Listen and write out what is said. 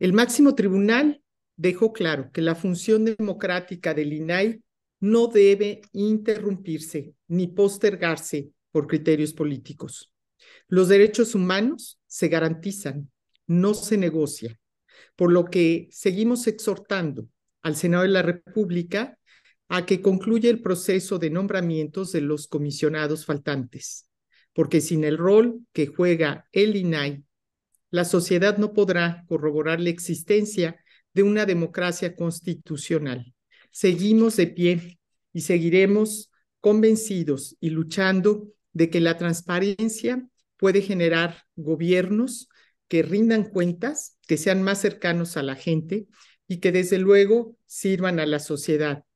El máximo tribunal dejó claro que la función democrática del INAI no debe interrumpirse ni postergarse por criterios políticos. Los derechos humanos se garantizan, no se negocia, por lo que seguimos exhortando al Senado de la República a que concluya el proceso de nombramientos de los comisionados faltantes, porque sin el rol que juega el INAI la sociedad no podrá corroborar la existencia de una democracia constitucional. Seguimos de pie y seguiremos convencidos y luchando de que la transparencia puede generar gobiernos que rindan cuentas, que sean más cercanos a la gente y que desde luego sirvan a la sociedad